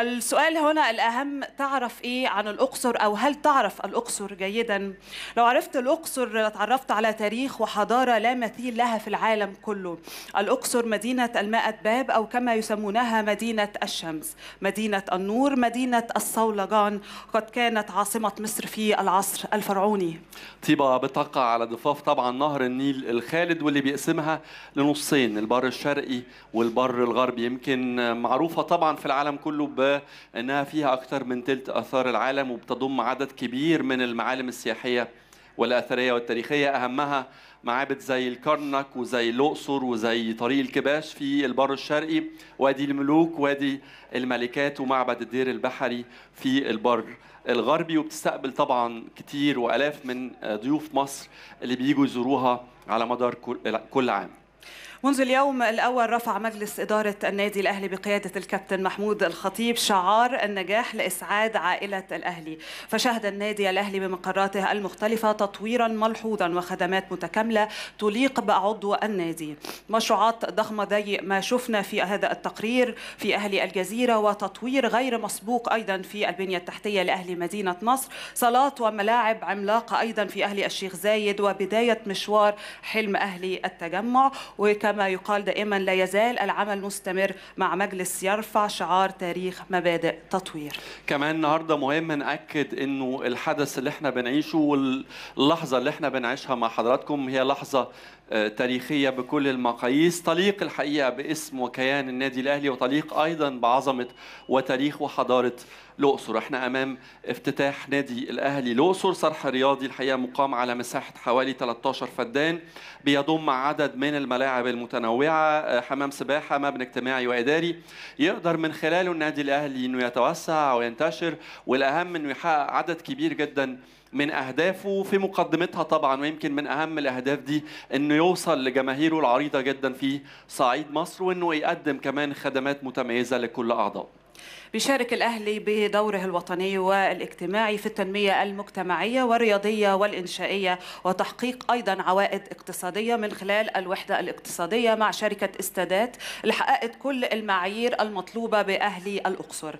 السؤال هنا الأهم تعرف إيه عن الأقصر أو هل تعرف الأقصر جيدا لو عرفت الأقصر تعرفت على تاريخ وحضارة لا مثيل لها في العالم كله الأقصر مدينة الماء باب أو كما يسمونها مدينة الشمس مدينة النور مدينة الصولجان قد كانت عاصمة مصر في العصر الفرعوني طيبة بتقع على ضفاف طبعا نهر النيل الخالد واللي بيقسمها لنصين البر الشرقي والبر الغربي يمكن معروفة طبعا في العالم كله الغابة أنها فيها أكثر من ثلث آثار العالم وبتضم عدد كبير من المعالم السياحية والأثرية والتاريخية أهمها معابد زي الكرنك وزي الأقصر وزي طريق الكباش في البر الشرقي وادي الملوك وادي الملكات ومعبد الدير البحري في البر الغربي وبتستقبل طبعا كتير وآلاف من ضيوف مصر اللي بيجوا يزوروها على مدار كل عام منذ اليوم الأول رفع مجلس إدارة النادي الأهلي بقيادة الكابتن محمود الخطيب شعار النجاح لإسعاد عائلة الأهلي فشهد النادي الأهلي بمقراته المختلفة تطويرا ملحوظا وخدمات متكاملة تليق بعضو النادي مشروعات ضخمة زي ما شفنا في هذا التقرير في أهلي الجزيرة وتطوير غير مسبوق أيضا في البنية التحتية لأهلي مدينة نصر صالات وملاعب عملاقة أيضا في أهلي الشيخ زايد وبداية مشوار حلم أهلي التجمع وكما كما يقال دائما لا يزال العمل مستمر مع مجلس يرفع شعار تاريخ مبادئ تطوير كمان النهارده مهم ناكد انه الحدث اللي احنا بنعيشه واللحظه اللي احنا بنعيشها مع حضراتكم هي لحظه آه، تاريخيه بكل المقاييس تليق الحقيقه باسم وكيان النادي الاهلي وتليق ايضا بعظمه وتاريخ وحضاره الاقصر احنا امام افتتاح نادي الاهلي الاقصر صرح رياضي الحقيقه مقام على مساحه حوالي 13 فدان بيضم عدد من الملاعب الم متنوعه آه، حمام سباحه مبنى اجتماعي واداري يقدر من خلاله النادي الاهلي انه يتوسع وينتشر والاهم انه يحقق عدد كبير جدا من اهدافه في مقدمتها طبعا ويمكن من اهم الاهداف دي انه يوصل لجماهيره العريضه جدا في صعيد مصر وانه يقدم كمان خدمات متميزه لكل اعضائه بيشارك الأهلي بدوره الوطني والاجتماعي في التنمية المجتمعية والرياضية والإنشائية وتحقيق أيضا عوائد اقتصادية من خلال الوحدة الاقتصادية مع شركة استادات اللي حققت كل المعايير المطلوبة بأهلي الأقصر